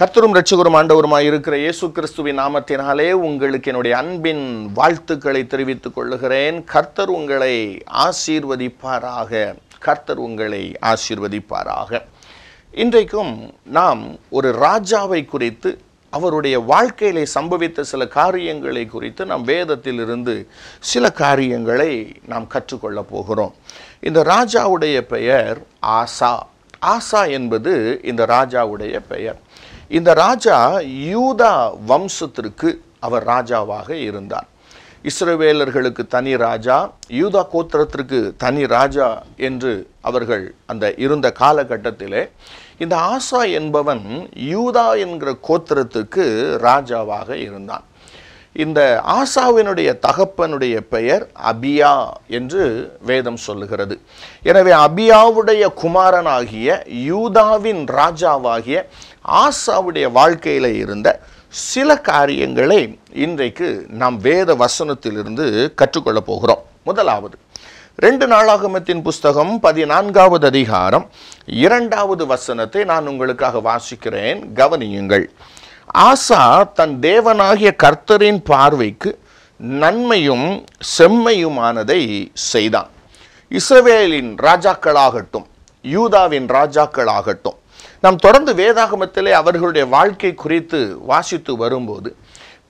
கர்த்தரும் ரட்சகரும் ஆண்டவருமாய் இருக்கிற இயேசு கிறிஸ்துவின் நாமத்தினாலே உங்களுக்கு என்னுடைய அன்பின் வாழ்த்துக்களை தெரிவித்துக் கொள்ளுகிறேன் கர்த்தர் உங்களை ஆசீர்வதிப்பாராக கர்த்தர் உங்களை ஆசீர்வதிப்பாராக இன்றைக்கும் நாம் ஒரு ராஜாவை குறித்து அவருடைய வாழ்க்கையில சம்பவித்த சில காரியங்களை குறித்து நாம் வேதத்தில் இருந்து சில காரியங்களை நாம் கற்றுக்கொள்ளப் போகிறோம் இந்த ராஜாவுடைய பெயர் ஆசா ஆசா என்பது இந்த ராஜாவுடைய பெயர் இந்த ராஜா யூதா வம்சத்திற்கு அவர் ராஜாவாக இருந்தார் இஸ்ரவேலர்களுக்கு தனி ராஜா யூதா கோத்திரத்திற்கு தனி ராஜா என்று அவர்கள் அந்த இருந்த காலகட்டத்திலே இந்த ஆசா என்பவன் யூதா என்கிற கோத்திரத்துக்கு ராஜாவாக இருந்தான் இந்த ஆசாவினுடைய தகப்பனுடைய பெயர் அபியா என்று வேதம் சொல்லுகிறது எனவே அபியாவுடைய குமாரனாகிய யூதாவின் ராஜாவாகிய ஆசாவுடைய வாழ்க்கையில் இருந்த சில காரியங்களை இன்றைக்கு நாம் வேத வசனத்திலிருந்து கற்றுக்கொள்ளப் போகிறோம் முதலாவது ரெண்டு நாளாகமத்தின் புஸ்தகம் பதினான்காவது அதிகாரம் இரண்டாவது வசனத்தை நான் உங்களுக்காக வாசிக்கிறேன் கவனியுங்கள் ஆசா தன் தேவனாகிய கர்த்தரின் பார்வைக்கு நன்மையும் செம்மையுமானதை செய்தான் இஸ்ரவேலின் ராஜாக்களாகட்டும் யூதாவின் ராஜாக்களாகட்டும் நாம் தொடர்ந்து வேதாகமத்திலே அவர்களுடைய வாழ்க்கை குறித்து வாசித்து வரும்போது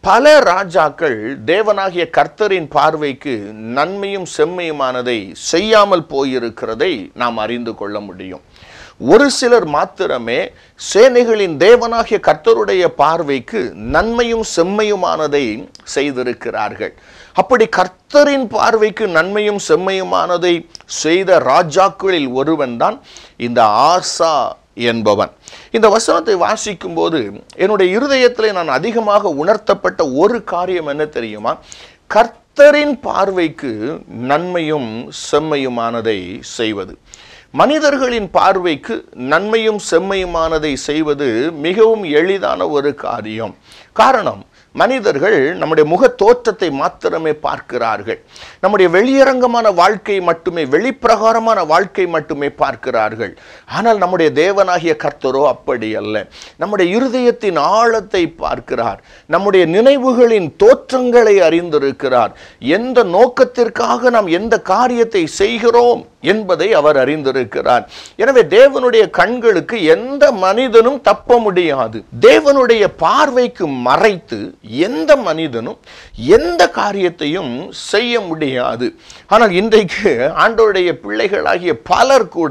பல ராஜாக்கள் தேவனாகிய கர்த்தரின் பார்வைக்கு நன்மையும் செம்மையுமானதை செய்யாமல் போயிருக்கிறதை நாம் அறிந்து கொள்ள முடியும் ஒரு சிலர் மாத்திரமே சேனைகளின் தேவனாகிய கர்த்தருடைய பார்வைக்கு நன்மையும் செம்மையுமானதை செய்திருக்கிறார்கள் அப்படி கர்த்தரின் பார்வைக்கு நன்மையும் செம்மையுமானதை செய்த ராஜாக்களில் ஒருவன் தான் இந்த ஆசா என்பவன் இந்த வசனத்தை வாசிக்கும் போது என்னுடைய இருதயத்தில் நான் அதிகமாக உணர்த்தப்பட்ட ஒரு காரியம் என்ன தெரியுமா கர்த்தரின் பார்வைக்கு நன்மையும் செம்மையுமானதை செய்வது மனிதர்களின் பார்வைக்கு நன்மையும் செம்மையுமானதை செய்வது மிகவும் எளிதான ஒரு காரியம் காரணம் மனிதர்கள் நம்முடைய முக தோற்றத்தை மாத்திரமே பார்க்கிறார்கள் நம்முடைய வெளியரங்கமான வாழ்க்கை மட்டுமே வெளிப்பிரகாரமான வாழ்க்கை மட்டுமே பார்க்கிறார்கள் ஆனால் நம்முடைய தேவனாகிய கர்த்தரோ அப்படி அல்ல நம்முடைய இருதயத்தின் ஆழத்தை பார்க்கிறார் நம்முடைய நினைவுகளின் தோற்றங்களை அறிந்திருக்கிறார் எந்த நோக்கத்திற்காக நாம் எந்த காரியத்தை செய்கிறோம் என்பதை அவர் அறிந்திருக்கிறார் எனவே தேவனுடைய கண்களுக்கு எந்த மனிதனும் தப்ப முடியாது தேவனுடைய பார்வைக்கு மறைத்து எந்த மனிதனும் எந்த காரியத்தையும் செய்ய முடியாது ஆனால் இன்றைக்கு ஆண்டோருடைய பிள்ளைகளாகிய பலர் கூட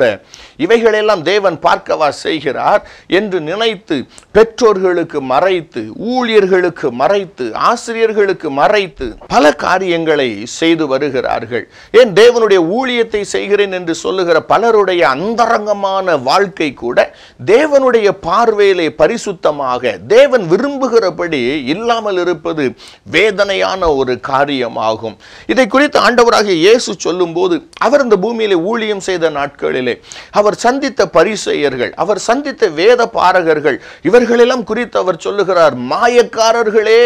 இவைகளெல்லாம் தேவன் பார்க்கவா செய்கிறார் என்று நினைத்து பெற்றோர்களுக்கு மறைத்து ஊழியர்களுக்கு மறைத்து ஆசிரியர்களுக்கு மறைத்து பல காரியங்களை செய்து வருகிறார்கள் ஏன் தேவனுடைய ஊழியத்தை செய்கிறேன் என்று சொல்லுகிற பலருடைய அந்தரங்கமான வாழ்க்கை கூட தேவனுடைய பார்வையிலே பரிசுத்தமாக தேவன் விரும்புகிறபடி இல்லாமல் இல்லாமல் இருப்பது வேதனையான ஒரு காரியமாகும் இதை குறித்து ஆண்டவராக இயேசு சொல்லும்போது அவர் இந்த பூமியிலே ஊழியம் செய்த நாட்களிலே அவர் சந்தித்த பரிசெயர்கள் அவர் சந்தித்த வேத பாரகர்கள் இவர்களெல்லாம் குறித்து அவர் சொல்லுகிறார் மாயக்காரர்களே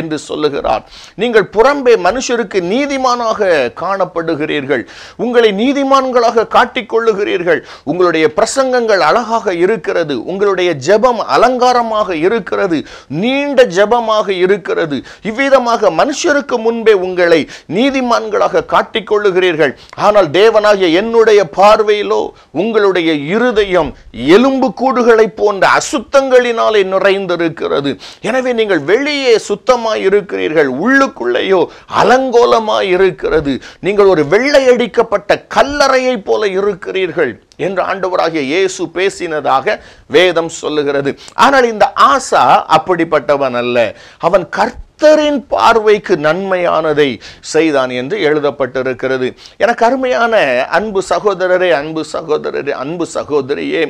என்று சொல்லுகிறார் நீங்கள் புறம்பே மனுஷருக்கு நீதிமானாக காணப்படுகிறீர்கள் உங்களை நீதிமான்களாக காட்டிக்கொள்ளுகிறீர்கள் உங்களுடைய பிரசங்கங்கள் அழகாக இருக்கிறது உங்களுடைய ஜெபம் அலங்காரமாக இருக்கிறது நீண்ட ஜெபமாக இருக்கிறது இவ்விதமாக மனுஷருக்கு முன்பே உங்களை நீதிமான்களாக காட்டிக்கொள்ளுகிறீர்கள் ஆனால் தேவனாகிய என்னுடைய பார்வையிலோ உங்களுடைய இருதயம் எலும்பு கூடுகளை போன்ற அசுத்தங்களினாலே நிறைந்திருக்கிறது எனவே நீங்கள் வெளியே சுத்தமாய் இருக்கிறீர்கள் உள்ளுக்குள்ளேயோ அலங்கோலமாய் இருக்கிறது நீங்கள் ஒரு வெள்ளை அடிக்கப்பட்ட கல்லறையை போல இருக்கிறீர்கள் என்று ஆண்டவராகிய இயேசு பேசினதாக வேதம் சொல்லுகிறது ஆனால் இந்த ஆசா அப்படிப்பட்டவன் அல்ல அவன் கற்ப கர்த்தரின் பார்வைக்கு நன்மையானதை செய்தான் என்று எழுதப்பட்டிருக்கிறது எனக்கு அருமையான அன்பு சகோதரரே அன்பு சகோதரரே அன்பு சகோதரியே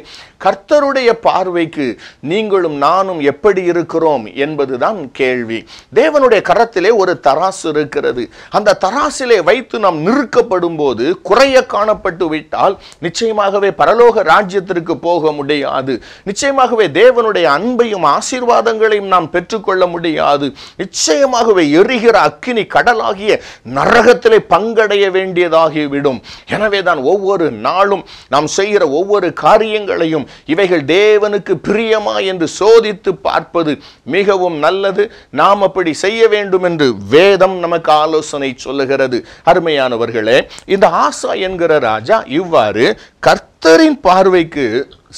கர்த்தருடைய பார்வைக்கு நீங்களும் நானும் எப்படி இருக்கிறோம் என்பதுதான் கேள்வி தேவனுடைய கரத்திலே ஒரு தராசு இருக்கிறது அந்த தராசிலே வைத்து நாம் நிறுக்கப்படும் போது குறைய காணப்பட்டு விட்டால் நிச்சயமாகவே பரலோக ராஜ்யத்திற்கு போக முடியாது நிச்சயமாகவே தேவனுடைய அன்பையும் ஆசீர்வாதங்களையும் நாம் பெற்றுக்கொள்ள முடியாது நிச்சயம் நிச்சயமாகவே எரிகிற அக்கினி கடலாகிய நரகத்திலே பங்கடைய வேண்டியதாகி விடும் எனவே தான் ஒவ்வொரு நாளும் நாம் செய்கிற ஒவ்வொரு காரியங்களையும் இவைகள் தேவனுக்கு பிரியமா என்று சோதித்து பார்ப்பது மிகவும் நல்லது நாம் அப்படி செய்ய வேண்டும் என்று வேதம் நமக்கு ஆலோசனை சொல்லுகிறது அருமையானவர்களே இந்த ஆசா என்கிற ராஜா இவ்வாறு கர்த்தரின் பார்வைக்கு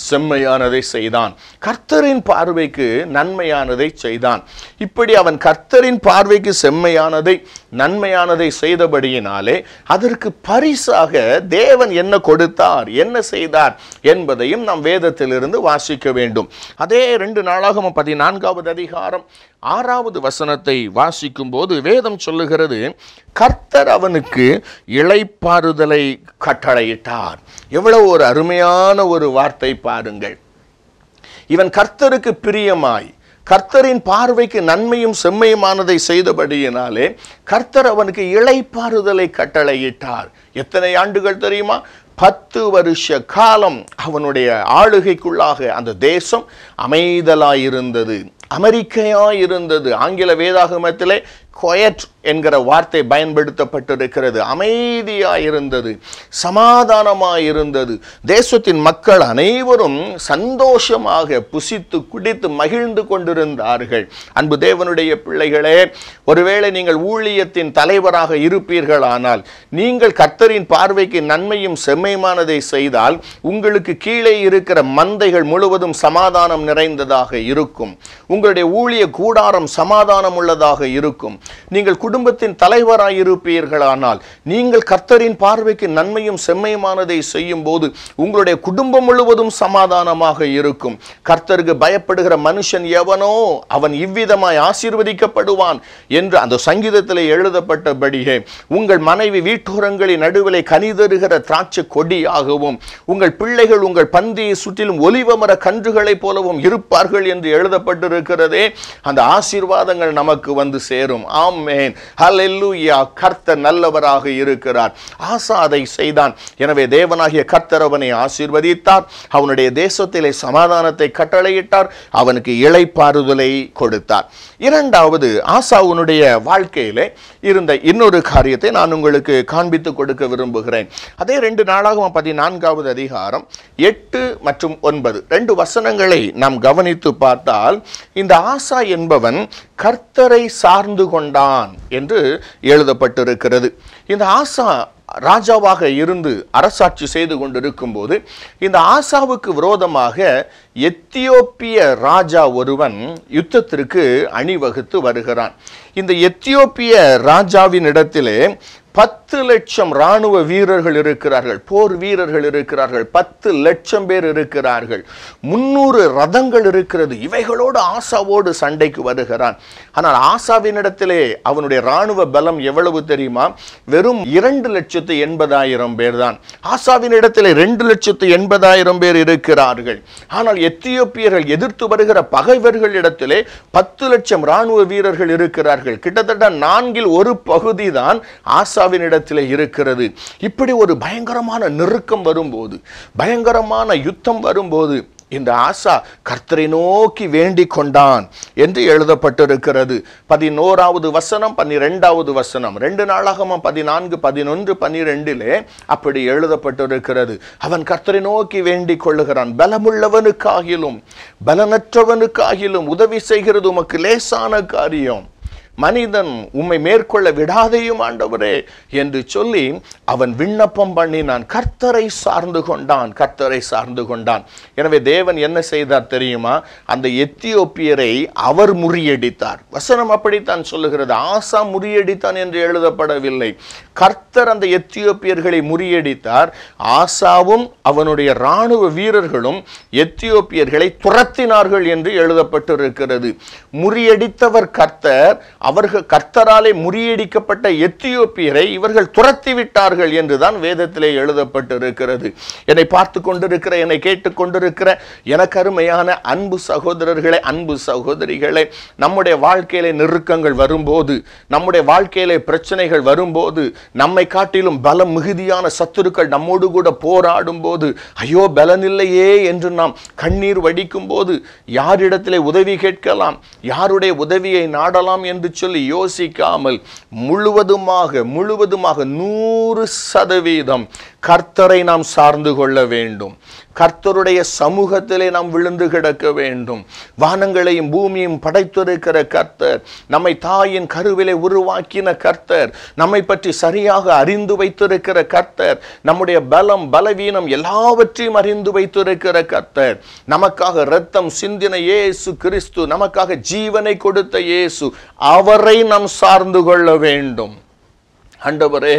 செம்மையானதை செய்தான் கர்த்தரின் பார்வைக்கு நன்மையானதை செய்தான் இப்படி அவன் கர்த்தரின் பார்வைக்கு செம்மையானதை நன்மையானதை செய்தபடியினாலே அதற்கு பரிசாக தேவன் என்ன கொடுத்தார் என்ன செய்தார் என்பதையும் நாம் வேதத்திலிருந்து வாசிக்க வேண்டும் அதே ரெண்டு நாளாகவும் பதினான்காவது அதிகாரம் ஆறாவது வசனத்தை வாசிக்கும் போது வேதம் சொல்லுகிறது கர்த்தர் அவனுக்கு இழைப்பாறுதலை கட்டளையிட்டார் எவ்வளவு ஒரு அருமையான ஒரு வார்த்தை பாருங்கள் இவன் கர்த்தருக்கு பிரியமாய் கர்த்தரின் பார்வைக்கு நன்மையும் செம்மையுமானதை செய்தபடியினாலே கர்த்தர் அவனுக்கு இழைப்பாறுதலை கட்டளையிட்டார் எத்தனை ஆண்டுகள் தெரியுமா பத்து வருஷ காலம் அவனுடைய ஆளுகைக்குள்ளாக அந்த தேசம் அமைதலாயிருந்தது அமெரிக்கையாயிருந்தது ஆங்கில வேதாகமத்திலே கொயட் என்கிற வார்த்தை பயன்படுத்தப்பட்டிருக்கிறது அமைதியாக இருந்தது சமாதானமாக இருந்தது தேசத்தின் மக்கள் அனைவரும் சந்தோஷமாக புசித்து குடித்து மகிழ்ந்து கொண்டிருந்தார்கள் அன்பு தேவனுடைய பிள்ளைகளே ஒருவேளை நீங்கள் ஊழியத்தின் தலைவராக இருப்பீர்களானால் நீங்கள் கர்த்தரின் பார்வைக்கு நன்மையும் செம்மையுமானதை செய்தால் உங்களுக்கு கீழே இருக்கிற மந்தைகள் முழுவதும் சமாதானம் நிறைந்ததாக இருக்கும் உங்களுடைய ஊழிய கூடாரம் சமாதானம் உள்ளதாக இருக்கும் நீங்கள் குடும்பத்தின் தலைவராய் இருப்பீர்களானால் நீங்கள் கர்த்தரின் பார்வைக்கு நன்மையும் செம்மையுமானதை செய்யும் போது உங்களுடைய குடும்பம் முழுவதும் சமாதானமாக இருக்கும் கர்த்தருக்கு பயப்படுகிற மனுஷன் எவனோ அவன் இவ்விதமாய் ஆசீர்வதிக்கப்படுவான் என்று அந்த சங்கீதத்தில் எழுதப்பட்டபடியே உங்கள் மனைவி வீட்டோரங்களின் நடுவிலே கனிதருகிற திராட்சை கொடியாகவும் உங்கள் பிள்ளைகள் உங்கள் பந்தியை சுற்றிலும் ஒலிவ மர கன்றுகளைப் போலவும் இருப்பார்கள் என்று எழுதப்பட்டிருக்கிறதே அந்த ஆசீர்வாதங்கள் நமக்கு வந்து சேரும் ஆமேன் ஹலெல்லூயா கர்த்தர் நல்லவராக இருக்கிறார் ஆசா அதை செய்தான் எனவே தேவனாகிய கர்த்தர் அவனை ஆசீர்வதித்தார் அவனுடைய தேசத்திலே சமாதானத்தை கட்டளையிட்டார் அவனுக்கு இழைப்பாறுதலை கொடுத்தார் இரண்டாவது ஆசாவுனுடைய வாழ்க்கையிலே இருந்த இன்னொரு காரியத்தை நான் உங்களுக்கு காண்பித்து கொடுக்க விரும்புகிறேன் அதே ரெண்டு நாளாகவும் பதினான்காவது அதிகாரம் எட்டு மற்றும் ஒன்பது ரெண்டு வசனங்களை நாம் கவனித்து பார்த்தால் இந்த ஆசா என்பவன் கர்த்தரை சார்ந்து கொண்ட கொண்டான் என்று எழுதப்பட்டிருக்கிறது இந்த ஆசா ராஜாவாக இருந்து அரசாட்சி செய்து கொண்டிருக்கும் போது இந்த ஆசாவுக்கு விரோதமாக எத்தியோப்பிய ராஜா ஒருவன் யுத்தத்திற்கு அணிவகுத்து வருகிறான் இந்த எத்தியோப்பிய ராஜாவின் இடத்திலே பத்து லட்சம் ராணுவ வீரர்கள் இருக்கிறார்கள் போர் வீரர்கள் இருக்கிறார்கள் பத்து லட்சம் பேர் இருக்கிறார்கள் முன்னூறு ரதங்கள் இருக்கிறது இவைகளோடு ஆசாவோடு சண்டைக்கு வருகிறான் ஆனால் ஆசாவினிடத்திலே அவனுடைய ராணுவ பலம் எவ்வளவு தெரியுமா வெறும் இரண்டு லட்சத்து எண்பதாயிரம் பேர் தான் ஆசாவின் இடத்திலே ரெண்டு லட்சத்து எண்பதாயிரம் பேர் இருக்கிறார்கள் ஆனால் எத்தியோப்பியர்கள் எதிர்த்து வருகிற பகைவர்கள் இடத்திலே பத்து லட்சம் ராணுவ வீரர்கள் இருக்கிறார்கள் கிட்டத்தட்ட நான்கில் ஒரு பகுதி தான் ஆசா இடத்தில் இருக்கிறது இப்படி ஒரு பயங்கரமான நெருக்கம் வரும்போது பயங்கரமான யுத்தம் வரும்போது இந்த ஆசா கர்த்தரை நோக்கி வேண்டிக் கொண்டான் என்று எழுதப்பட்டிருக்கிறது பதினோராவது வசனம் பன்னிரெண்டாவது வசனம் ரெண்டு நாளாகமா பதினான்கு பதினொன்று பன்னிரெண்டிலே அப்படி எழுதப்பட்டிருக்கிறது அவன் கர்த்தரை நோக்கி வேண்டிக் கொள்ளுகிறான் பலமுள்ளவனுக்காகிலும் பலனற்றவனுக்காகிலும் உதவி செய்கிறது உமக்கு லேசான காரியம் மனிதன் உம்மை மேற்கொள்ள விடாதையும் ஆண்டவரே என்று சொல்லி அவன் விண்ணப்பம் நான் கர்த்தரை சார்ந்து கொண்டான் கர்த்தரை சார்ந்து கொண்டான் எனவே தேவன் என்ன செய்தார் தெரியுமா அந்த எத்தியோப்பியரை அவர் முறியடித்தார் வசனம் அப்படித்தான் சொல்லுகிறது ஆசா முறியடித்தான் என்று எழுதப்படவில்லை கர்த்தர் அந்த எத்தியோப்பியர்களை முறியடித்தார் ஆசாவும் அவனுடைய இராணுவ வீரர்களும் எத்தியோப்பியர்களை துரத்தினார்கள் என்று எழுதப்பட்டிருக்கிறது முறியடித்தவர் கர்த்தர் அவர்கள் கர்த்தராலே முறியடிக்கப்பட்ட எத்தியோப்பியரை இவர்கள் துரத்தி விட்டார்கள் என்றுதான் வேதத்திலே எழுதப்பட்டு இருக்கிறது என்னை பார்த்து கொண்டிருக்கிற என்னை கேட்டுக்கொண்டிருக்கிற எனக்கு அருமையான அன்பு சகோதரர்களே அன்பு சகோதரிகளே நம்முடைய வாழ்க்கையிலே நெருக்கங்கள் வரும்போது நம்முடைய வாழ்க்கையிலே பிரச்சனைகள் வரும்போது நம்மை காட்டிலும் பலம் மிகுதியான சத்துருக்கள் நம்மோடு கூட போராடும் போது ஐயோ பலனில்லையே என்று நாம் கண்ணீர் வடிக்கும் போது யாரிடத்திலே உதவி கேட்கலாம் யாருடைய உதவியை நாடலாம் என்று சொல்லி யோசிக்காமல் முழுவதுமாக முழுவதுமாக நூறு சதவீதம் கர்த்தரை நாம் சார்ந்து கொள்ள வேண்டும் கர்த்தருடைய சமூகத்திலே நாம் விழுந்து கிடக்க வேண்டும் வானங்களையும் பூமியும் படைத்திருக்கிற கர்த்தர் நம்மை தாயின் கருவிலை உருவாக்கின கர்த்தர் நம்மை பற்றி சரியாக அறிந்து வைத்திருக்கிற கர்த்தர் நம்முடைய பலம் பலவீனம் எல்லாவற்றையும் அறிந்து வைத்திருக்கிற கர்த்தர் நமக்காக ரத்தம் சிந்தின இயேசு கிறிஸ்து நமக்காக ஜீவனை கொடுத்த இயேசு அவரை நாம் சார்ந்து கொள்ள வேண்டும் அண்டவரே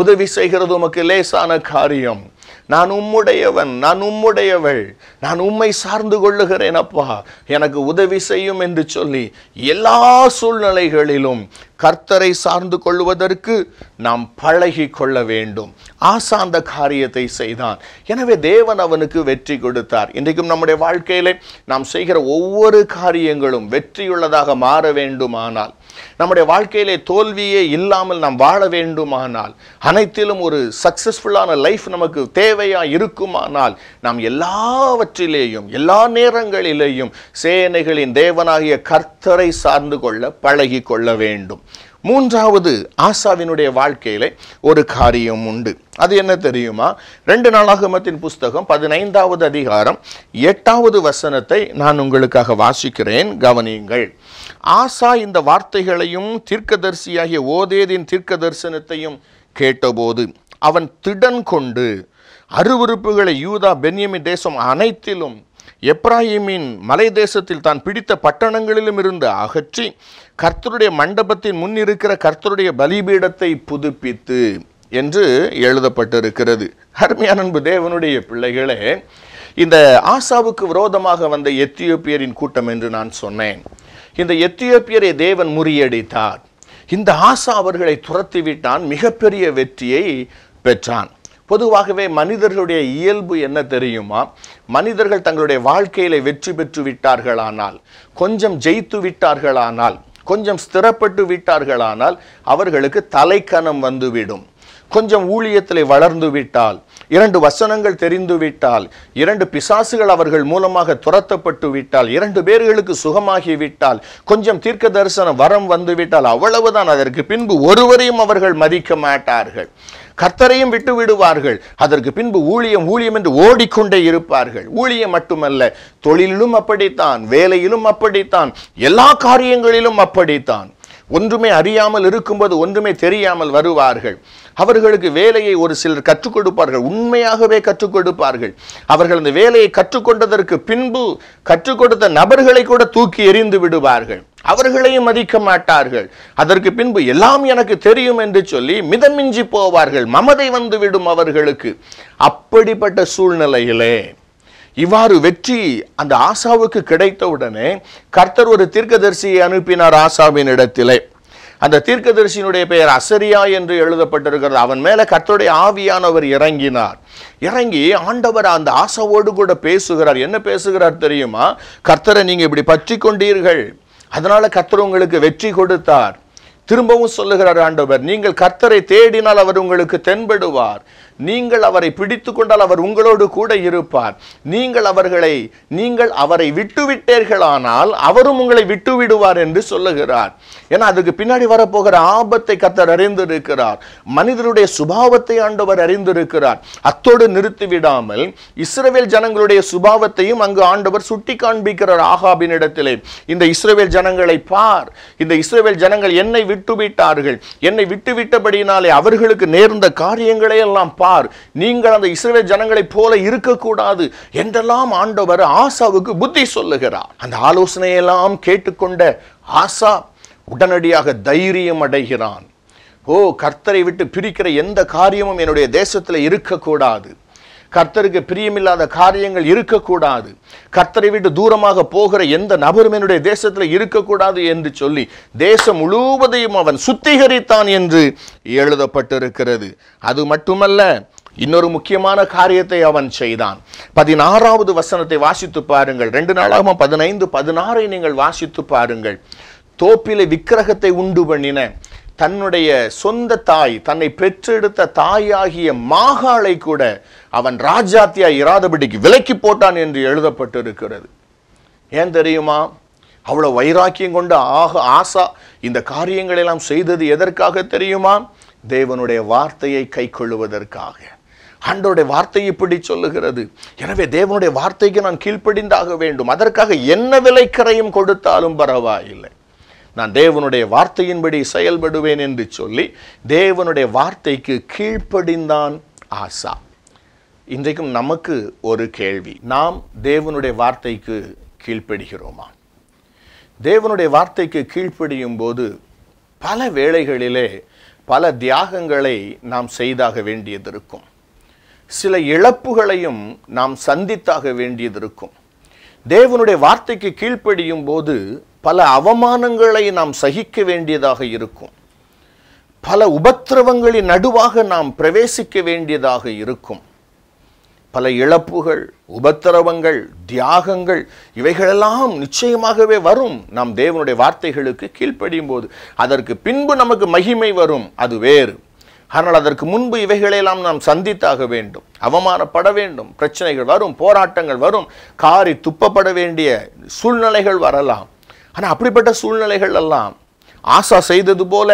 உதவி செய்கிறது உமக்கு லேசான காரியம் நான் உம்முடையவன் நான் உம்முடையவள் நான் உம்மை சார்ந்து கொள்ளுகிறேன் அப்பா எனக்கு உதவி செய்யும் என்று சொல்லி எல்லா சூழ்நிலைகளிலும் கர்த்தரை சார்ந்து கொள்வதற்கு நாம் பழகி கொள்ள வேண்டும் ஆசாந்த காரியத்தை செய்தான் எனவே தேவன் அவனுக்கு வெற்றி கொடுத்தார் இன்றைக்கும் நம்முடைய வாழ்க்கையிலே நாம் செய்கிற ஒவ்வொரு காரியங்களும் வெற்றியுள்ளதாக மாற வேண்டுமானால் நம்முடைய வாழ்க்கையிலே தோல்வியே இல்லாமல் நாம் வாழ வேண்டுமானால் அனைத்திலும் ஒரு சக்ஸஸ்ஃபுல்லான லைஃப் நமக்கு தேவையாக இருக்குமானால் நாம் எல்லாவற்றிலேயும் எல்லா நேரங்களிலேயும் சேனைகளின் தேவனாகிய கர்த்தரை சார்ந்து கொள்ள பழகி கொள்ள வேண்டும் மூன்றாவது ஆசாவினுடைய வாழ்க்கையில் ஒரு காரியம் உண்டு அது என்ன தெரியுமா ரெண்டு நாளாகமத்தின் புஸ்தகம் பதினைந்தாவது அதிகாரம் எட்டாவது வசனத்தை நான் உங்களுக்காக வாசிக்கிறேன் கவனியுங்கள் ஆசா இந்த வார்த்தைகளையும் தீர்க்கதரிசியாகிய ஓதேதின் தீர்க்க தரிசனத்தையும் கேட்டபோது அவன் திடன் கொண்டு அருவறுப்புகளை யூதா பென்யமி தேசம் அனைத்திலும் எப்ராஹிமின் மலை தேசத்தில் தான் பிடித்த பட்டணங்களிலும் இருந்து அகற்றி கர்த்தருடைய மண்டபத்தின் முன் இருக்கிற கர்த்தருடைய பலிபீடத்தை புதுப்பித்து என்று எழுதப்பட்டிருக்கிறது ஹர்மியானன்பு அன்பு தேவனுடைய பிள்ளைகளே இந்த ஆசாவுக்கு விரோதமாக வந்த எத்தியோப்பியரின் கூட்டம் என்று நான் சொன்னேன் இந்த எத்தியோப்பியரை தேவன் முறியடித்தார் இந்த ஆசா அவர்களை துரத்திவிட்டான் மிகப்பெரிய வெற்றியை பெற்றான் பொதுவாகவே மனிதர்களுடைய இயல்பு என்ன தெரியுமா மனிதர்கள் தங்களுடைய வாழ்க்கையில வெற்றி பெற்று விட்டார்களானால் கொஞ்சம் ஜெயித்து விட்டார்களானால் கொஞ்சம் ஸ்திரப்பட்டு விட்டார்களானால் அவர்களுக்கு தலைக்கணம் வந்துவிடும் கொஞ்சம் ஊழியத்தில் வளர்ந்து விட்டால் இரண்டு வசனங்கள் தெரிந்து விட்டால் இரண்டு பிசாசுகள் அவர்கள் மூலமாக துரத்தப்பட்டு விட்டால் இரண்டு பேர்களுக்கு சுகமாகிவிட்டால் கொஞ்சம் தீர்க்க தரிசனம் வரம் வந்துவிட்டால் அவ்வளவுதான் அதற்கு பின்பு ஒருவரையும் அவர்கள் மதிக்க மாட்டார்கள் கர்த்தரையும் விட்டு விடுவார்கள் அதற்கு பின்பு ஊழியம் ஊழியம் என்று ஓடிக்கொண்டே இருப்பார்கள் ஊழியம் மட்டுமல்ல தொழிலிலும் அப்படித்தான் வேலையிலும் அப்படித்தான் எல்லா காரியங்களிலும் அப்படித்தான் ஒன்றுமே அறியாமல் இருக்கும்போது ஒன்றுமே தெரியாமல் வருவார்கள் அவர்களுக்கு வேலையை ஒரு சிலர் கற்றுக் கொடுப்பார்கள் உண்மையாகவே கற்றுக் கொடுப்பார்கள் அவர்கள் அந்த வேலையை கற்றுக்கொண்டதற்கு பின்பு கற்றுக் கொடுத்த நபர்களை கூட தூக்கி எறிந்து விடுவார்கள் அவர்களையும் மதிக்க மாட்டார்கள் அதற்கு பின்பு எல்லாம் எனக்கு தெரியும் என்று சொல்லி மிதமிஞ்சி போவார்கள் மமதை வந்துவிடும் அவர்களுக்கு அப்படிப்பட்ட சூழ்நிலையிலே இவ்வாறு வெற்றி அந்த ஆசாவுக்கு கிடைத்தவுடனே கர்த்தர் ஒரு தீர்க்கதரிசியை அனுப்பினார் ஆசாவின் இடத்திலே அந்த தீர்க்கதரிசியினுடைய பெயர் அசரியா என்று எழுதப்பட்டிருக்கிறது அவன் மேலே கர்த்தருடைய ஆவியானவர் இறங்கினார் இறங்கி ஆண்டவர் அந்த ஆசாவோடு கூட பேசுகிறார் என்ன பேசுகிறார் தெரியுமா கர்த்தரை நீங்கள் இப்படி பற்றி கொண்டீர்கள் அதனால் கர்த்தர் உங்களுக்கு வெற்றி கொடுத்தார் திரும்பவும் சொல்லுகிறார் ஆண்டவர் நீங்கள் கர்த்தரை தேடினால் அவர் உங்களுக்கு தென்படுவார் நீங்கள் அவரை பிடித்து கொண்டால் அவர் உங்களோடு கூட இருப்பார் நீங்கள் அவர்களை நீங்கள் அவரை விட்டுவிட்டீர்களானால் அவரும் உங்களை விட்டுவிடுவார் என்று சொல்லுகிறார் ஏன்னா அதுக்கு பின்னாடி வரப்போகிற ஆபத்தை கத்தர் அறிந்திருக்கிறார் மனிதனுடைய சுபாவத்தை ஆண்டவர் அறிந்திருக்கிறார் அத்தோடு நிறுத்தி விடாமல் இஸ்ரேவேல் ஜனங்களுடைய சுபாவத்தையும் அங்கு ஆண்டவர் சுட்டி காண்பிக்கிறார் ஆகாபின் இடத்திலே இந்த இஸ்ரேவேல் ஜனங்களை பார் இந்த இஸ்ரேவேல் ஜனங்கள் என்னை விட்டுவிட்டார்கள் என்னை விட்டுவிட்டபடியினாலே அவர்களுக்கு நேர்ந்த காரியங்களை எல்லாம் பார் நீங்கள் அந்த இஸ்ரேவேல் ஜனங்களைப் போல இருக்கக்கூடாது என்றெல்லாம் ஆண்டவர் ஆசாவுக்கு புத்தி சொல்லுகிறார் அந்த ஆலோசனையெல்லாம் கேட்டுக்கொண்ட ஆசா உடனடியாக தைரியம் அடைகிறான் ஓ கர்த்தரை விட்டு பிரிக்கிற எந்த காரியமும் என்னுடைய தேசத்தில் இருக்கக்கூடாது கர்த்தருக்கு பிரியமில்லாத காரியங்கள் இருக்கக்கூடாது கர்த்தரை விட்டு தூரமாக போகிற எந்த நபரும் என்னுடைய தேசத்தில் இருக்கக்கூடாது என்று சொல்லி தேசம் முழுவதையும் அவன் சுத்திகரித்தான் என்று எழுதப்பட்டிருக்கிறது அது மட்டுமல்ல இன்னொரு முக்கியமான காரியத்தை அவன் செய்தான் பதினாறாவது வசனத்தை வாசித்து பாருங்கள் ரெண்டு நாளாகவும் பதினைந்து பதினாறை நீங்கள் வாசித்து பாருங்கள் தோப்பிலை விக்கிரகத்தை உண்டு பண்ணின தன்னுடைய சொந்த தாய் தன்னை பெற்றெடுத்த தாயாகிய மாகாளை கூட அவன் ராஜாத்தியா இராதபடிக்கு விலக்கி போட்டான் என்று எழுதப்பட்டிருக்கிறது ஏன் தெரியுமா அவ்வளோ வைராக்கியம் கொண்டு ஆக ஆசா இந்த காரியங்களெல்லாம் செய்தது எதற்காக தெரியுமா தேவனுடைய வார்த்தையை கை கொள்ளுவதற்காக ஆண்டோடைய வார்த்தை இப்படி சொல்லுகிறது எனவே தேவனுடைய வார்த்தைக்கு நான் கீழ்ப்படிந்தாக வேண்டும் அதற்காக என்ன விலைக்கரையும் கொடுத்தாலும் பரவாயில்லை நான் தேவனுடைய வார்த்தையின்படி செயல்படுவேன் என்று சொல்லி தேவனுடைய வார்த்தைக்கு கீழ்ப்படிந்தான் ஆசா இன்றைக்கும் நமக்கு ஒரு கேள்வி நாம் தேவனுடைய வார்த்தைக்கு கீழ்ப்படுகிறோமா தேவனுடைய வார்த்தைக்கு கீழ்ப்படியும் போது பல வேளைகளிலே பல தியாகங்களை நாம் செய்தாக வேண்டியது இருக்கும் சில இழப்புகளையும் நாம் சந்தித்தாக வேண்டியது இருக்கும் தேவனுடைய வார்த்தைக்கு கீழ்ப்படியும் போது பல அவமானங்களை நாம் சகிக்க வேண்டியதாக இருக்கும் பல உபத்திரவங்களின் நடுவாக நாம் பிரவேசிக்க வேண்டியதாக இருக்கும் பல இழப்புகள் உபத்திரவங்கள் தியாகங்கள் இவைகளெல்லாம் நிச்சயமாகவே வரும் நாம் தேவனுடைய வார்த்தைகளுக்கு கீழ்ப்படியும் போது அதற்கு பின்பு நமக்கு மகிமை வரும் அது வேறு ஆனால் அதற்கு முன்பு இவைகளையெல்லாம் நாம் சந்தித்தாக வேண்டும் அவமானப்பட வேண்டும் பிரச்சனைகள் வரும் போராட்டங்கள் வரும் காரி துப்பப்பட வேண்டிய சூழ்நிலைகள் வரலாம் ஆனால் அப்படிப்பட்ட சூழ்நிலைகள் எல்லாம் ஆசா செய்தது போல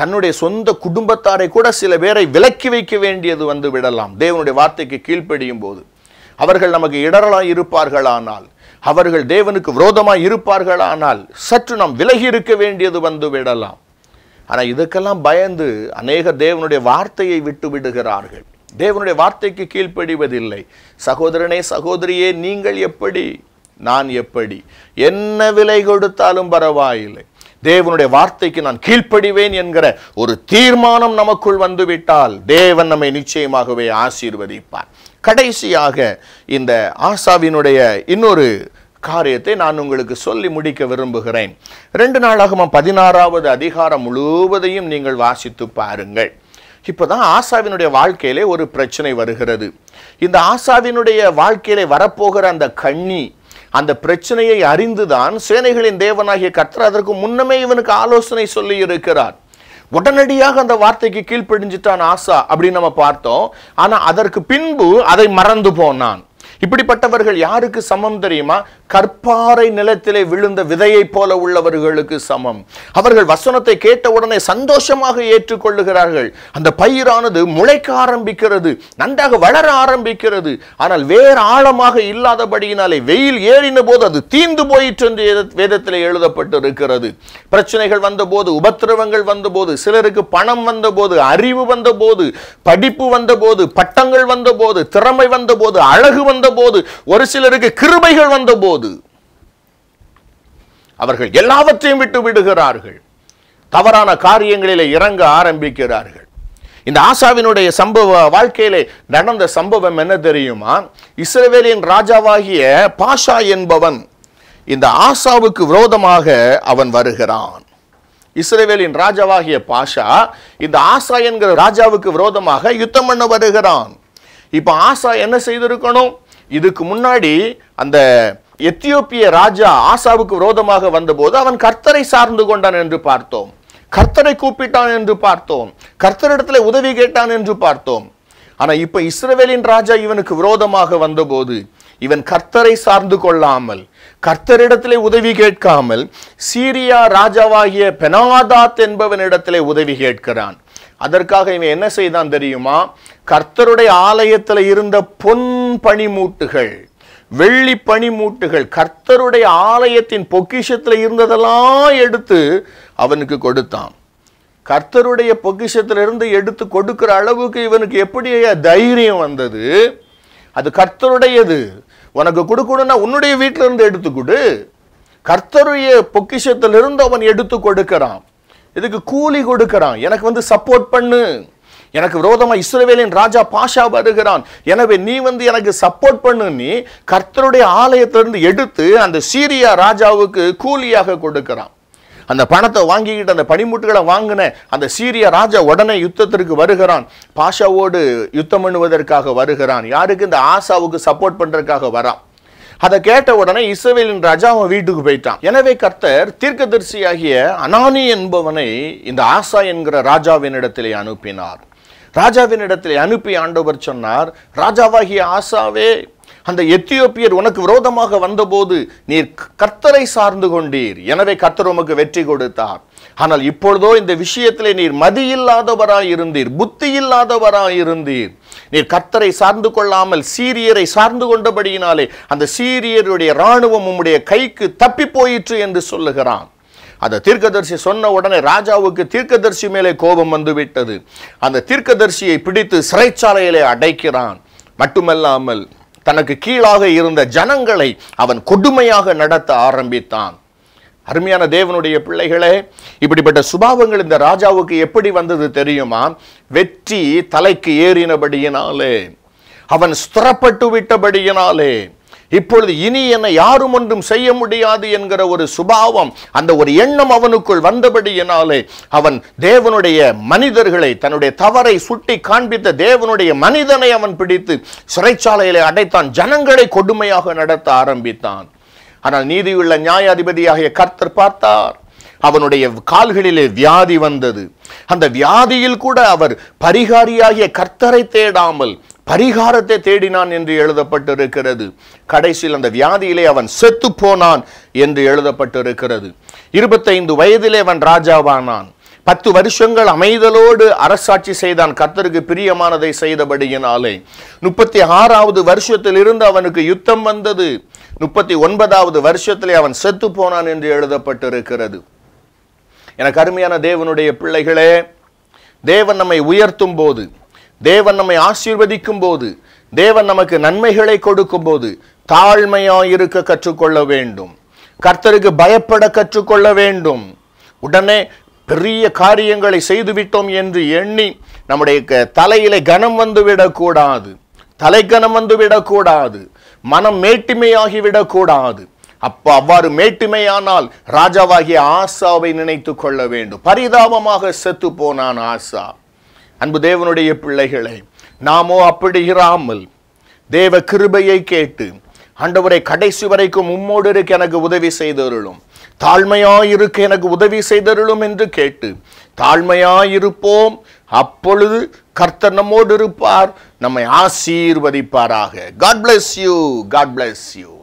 தன்னுடைய சொந்த குடும்பத்தாரை கூட சில பேரை விலக்கி வைக்க வேண்டியது வந்து விடலாம் தேவனுடைய வார்த்தைக்கு கீழ்ப்படியும் போது அவர்கள் நமக்கு இடரலாய் இருப்பார்களானால் அவர்கள் தேவனுக்கு விரோதமாக இருப்பார்களானால் சற்று நாம் விலகி இருக்க வேண்டியது வந்து விடலாம் ஆனால் இதுக்கெல்லாம் பயந்து அநேக தேவனுடைய வார்த்தையை விட்டு விடுகிறார்கள் தேவனுடைய வார்த்தைக்கு கீழ்ப்படிவதில்லை சகோதரனே சகோதரியே நீங்கள் எப்படி நான் எப்படி என்ன விலை கொடுத்தாலும் பரவாயில்லை தேவனுடைய வார்த்தைக்கு நான் கீழ்ப்படிவேன் என்கிற ஒரு தீர்மானம் நமக்குள் வந்துவிட்டால் தேவன் நம்மை நிச்சயமாகவே ஆசீர்வதிப்பார் கடைசியாக இந்த ஆசாவினுடைய இன்னொரு காரியத்தை நான் உங்களுக்கு சொல்லி முடிக்க விரும்புகிறேன் ரெண்டு நாளாகமா பதினாறாவது அதிகாரம் முழுவதையும் நீங்கள் வாசித்து பாருங்கள் இப்போதான் ஆசாவினுடைய வாழ்க்கையிலே ஒரு பிரச்சனை வருகிறது இந்த ஆசாவினுடைய வாழ்க்கையிலே வரப்போகிற அந்த கண்ணி அந்த பிரச்சனையை அறிந்துதான் சேனைகளின் தேவனாகிய கர்த்தர் அதற்கு முன்னமே இவனுக்கு ஆலோசனை சொல்லி இருக்கிறார் உடனடியாக அந்த வார்த்தைக்கு கீழ்ப்படிஞ்சிட்டான் ஆசா அப்படின்னு நம்ம பார்த்தோம் ஆனால் அதற்கு பின்பு அதை மறந்து போனான் இப்படிப்பட்டவர்கள் யாருக்கு சமம் தெரியுமா கற்பாறை நிலத்திலே விழுந்த விதையைப் போல உள்ளவர்களுக்கு சமம் அவர்கள் வசனத்தை கேட்ட உடனே சந்தோஷமாக ஏற்றுக்கொள்ளுகிறார்கள் அந்த பயிரானது முளைக்க ஆரம்பிக்கிறது நன்றாக வளர ஆரம்பிக்கிறது ஆனால் வேறு ஆழமாக இல்லாதபடியினாலே வெயில் ஏறின போது அது தீந்து போயிற்று என்று வேதத்தில் எழுதப்பட்டு இருக்கிறது பிரச்சனைகள் வந்தபோது உபத்திரவங்கள் வந்தபோது சிலருக்கு பணம் வந்தபோது அறிவு வந்தபோது படிப்பு வந்தபோது பட்டங்கள் வந்தபோது திறமை வந்தபோது அழகு வந்தபோது ஒரு சிலருக்கு கிருபைகள் வந்தபோது போது அவர்கள் எல்லாவற்றையும் விட்டு விடுகிறார்கள் தவறான காரியங்களில் இறங்க ஆரம்பிக்கிறார்கள் இந்த ஆசாவினுடைய சம்பவ வாழ்க்கையிலே நடந்த சம்பவம் என்ன தெரியுமா இஸ்ரேவேலின் ராஜாவாகிய பாஷா என்பவன் இந்த ஆசாவுக்கு விரோதமாக அவன் வருகிறான் இஸ்ரேவேலின் ராஜாவாகிய பாஷா இந்த ஆசா என்கிற ராஜாவுக்கு விரோதமாக யுத்தம் பண்ண வருகிறான் இப்போ ஆசா என்ன செய்திருக்கணும் இதுக்கு முன்னாடி அந்த எத்தியோப்பிய ராஜா ஆசாவுக்கு விரோதமாக வந்தபோது அவன் கர்த்தரை சார்ந்து கொண்டான் என்று பார்த்தோம் கர்த்தரை கூப்பிட்டான் என்று பார்த்தோம் கர்த்தரிடத்தில் உதவி கேட்டான் என்று பார்த்தோம் ஆனால் இப்ப இஸ்ரவேலின் ராஜா இவனுக்கு விரோதமாக வந்தபோது இவன் கர்த்தரை சார்ந்து கொள்ளாமல் கர்த்தரிடத்திலே உதவி கேட்காமல் சீரியா ராஜாவாகிய பெனாதாத் என்பவனிடத்திலே உதவி கேட்கிறான் அதற்காக இவன் என்ன செய்தான் தெரியுமா கர்த்தருடைய ஆலயத்தில் இருந்த பொன் பணிமூட்டுகள் வெள்ளி பனிமூட்டுகள் கர்த்தருடைய ஆலயத்தின் பொக்கிஷத்தில் இருந்ததெல்லாம் எடுத்து அவனுக்கு கொடுத்தான் கர்த்தருடைய பொக்கிஷத்திலிருந்து எடுத்து கொடுக்கிற அளவுக்கு இவனுக்கு எப்படி தைரியம் வந்தது அது கர்த்தருடையது உனக்கு கொடுக்கணும்னா உன்னுடைய வீட்டிலிருந்து எடுத்து கொடு கர்த்தருடைய பொக்கிஷத்திலிருந்து அவன் எடுத்து கொடுக்கிறான் இதுக்கு கூலி கொடுக்கிறான் எனக்கு வந்து சப்போர்ட் பண்ணு எனக்கு விரோதமாக இஸ்ரேவேலின் ராஜா பாஷா வருகிறான் எனவே நீ வந்து எனக்கு சப்போர்ட் பண்ணு நீ கர்த்தருடைய ஆலயத்திலிருந்து எடுத்து அந்த சீரியா ராஜாவுக்கு கூலியாக கொடுக்கிறான் அந்த பணத்தை வாங்கிக்கிட்டு அந்த பனிமூட்டுகளை வாங்கின அந்த சீரிய ராஜா உடனே யுத்தத்திற்கு வருகிறான் பாஷாவோடு யுத்தம் பண்ணுவதற்காக வருகிறான் யாருக்கு இந்த ஆசாவுக்கு சப்போர்ட் பண்ணுறதுக்காக வரான் அதை கேட்ட உடனே இஸ்ரேலின் ராஜா அவன் வீட்டுக்கு போயிட்டான் எனவே கர்த்தர் தீர்க்கதரிசியாகிய அனானி என்பவனை இந்த ஆசா என்கிற இடத்திலே அனுப்பினார் ராஜாவின் இடத்தில் அனுப்பி ஆண்டவர் சொன்னார் ராஜாவாகிய ஆசாவே அந்த எத்தியோப்பியர் உனக்கு விரோதமாக வந்தபோது நீர் கர்த்தரை சார்ந்து கொண்டீர் எனவே கர்த்தர் உமக்கு வெற்றி கொடுத்தார் ஆனால் இப்பொழுதோ இந்த விஷயத்திலே நீர் மதியில்லாதவராய் இருந்தீர் புத்தி இல்லாதவராய் இருந்தீர் நீர் கர்த்தரை சார்ந்து கொள்ளாமல் சீரியரை சார்ந்து கொண்டபடியினாலே அந்த சீரியருடைய இராணுவம் உம்முடைய கைக்கு தப்பி போயிற்று என்று சொல்லுகிறான் அந்த தீர்க்கதரிசி சொன்ன உடனே ராஜாவுக்கு தீர்க்கதரிசி மேலே கோபம் வந்துவிட்டது அந்த தீர்க்கதர்சியை பிடித்து சிறைச்சாலையிலே அடைக்கிறான் மட்டுமல்லாமல் தனக்கு கீழாக இருந்த ஜனங்களை அவன் கொடுமையாக நடத்த ஆரம்பித்தான் அருமையான தேவனுடைய பிள்ளைகளே இப்படிப்பட்ட சுபாவங்கள் இந்த ராஜாவுக்கு எப்படி வந்தது தெரியுமா வெற்றி தலைக்கு ஏறினபடியினாலே அவன் ஸ்திரப்பட்டு விட்டபடியினாலே இப்பொழுது இனி என்னை யாரும் ஒன்றும் செய்ய முடியாது என்கிற ஒரு சுபாவம் அந்த ஒரு எண்ணம் அவனுக்குள் வந்தபடியினாலே அவன் தேவனுடைய மனிதர்களை தன்னுடைய தவறை சுட்டி காண்பித்த தேவனுடைய மனிதனை அவன் பிடித்து சிறைச்சாலையில அடைத்தான் ஜனங்களை கொடுமையாக நடத்த ஆரம்பித்தான் ஆனால் நீதியுள்ள நியாயாதிபதியாகிய கர்த்தர் பார்த்தார் அவனுடைய கால்களிலே வியாதி வந்தது அந்த வியாதியில் கூட அவர் பரிகாரியாகிய கர்த்தரை தேடாமல் பரிகாரத்தை தேடினான் என்று எழுதப்பட்டிருக்கிறது கடைசியில் அந்த வியாதியிலே அவன் செத்து போனான் என்று எழுதப்பட்டிருக்கிறது இருபத்தைந்து வயதிலே அவன் ராஜாவானான் பத்து வருஷங்கள் அமைதலோடு அரசாட்சி செய்தான் கத்தருக்கு பிரியமானதை செய்தபடியினாலே முப்பத்தி ஆறாவது வருஷத்தில் இருந்து அவனுக்கு யுத்தம் வந்தது முப்பத்தி ஒன்பதாவது வருஷத்திலே அவன் செத்து போனான் என்று எழுதப்பட்டிருக்கிறது எனக்கு அருமையான தேவனுடைய பிள்ளைகளே தேவன் நம்மை உயர்த்தும் போது தேவன் நம்மை ஆசீர்வதிக்கும் போது தேவன் நமக்கு நன்மைகளை கொடுக்கும் போது இருக்க கற்றுக்கொள்ள வேண்டும் கர்த்தருக்கு பயப்பட கற்றுக்கொள்ள வேண்டும் உடனே பெரிய காரியங்களை செய்துவிட்டோம் என்று எண்ணி நம்முடைய தலையில கனம் வந்துவிடக்கூடாது தலை கனம் வந்துவிடக்கூடாது மனம் மேட்டிமையாகி விடக்கூடாது அப்போ அவ்வாறு மேட்டுமையானால் ராஜாவாகிய ஆசாவை நினைத்து கொள்ள வேண்டும் பரிதாபமாக செத்து போனான் ஆசா அன்பு தேவனுடைய பிள்ளைகளை நாமோ அப்படி இராமல் தேவ கிருபையை கேட்டு அண்டவரை கடைசி வரைக்கும் உம்மோடு இருக்க எனக்கு உதவி செய்தருளும் தாழ்மையாயிருக்க எனக்கு உதவி செய்தருளும் என்று கேட்டு தாழ்மையாயிருப்போம் அப்பொழுது கர்த்தர் நம்மோடு இருப்பார் நம்மை ஆசீர்வதிப்பாராக God bless you God bless you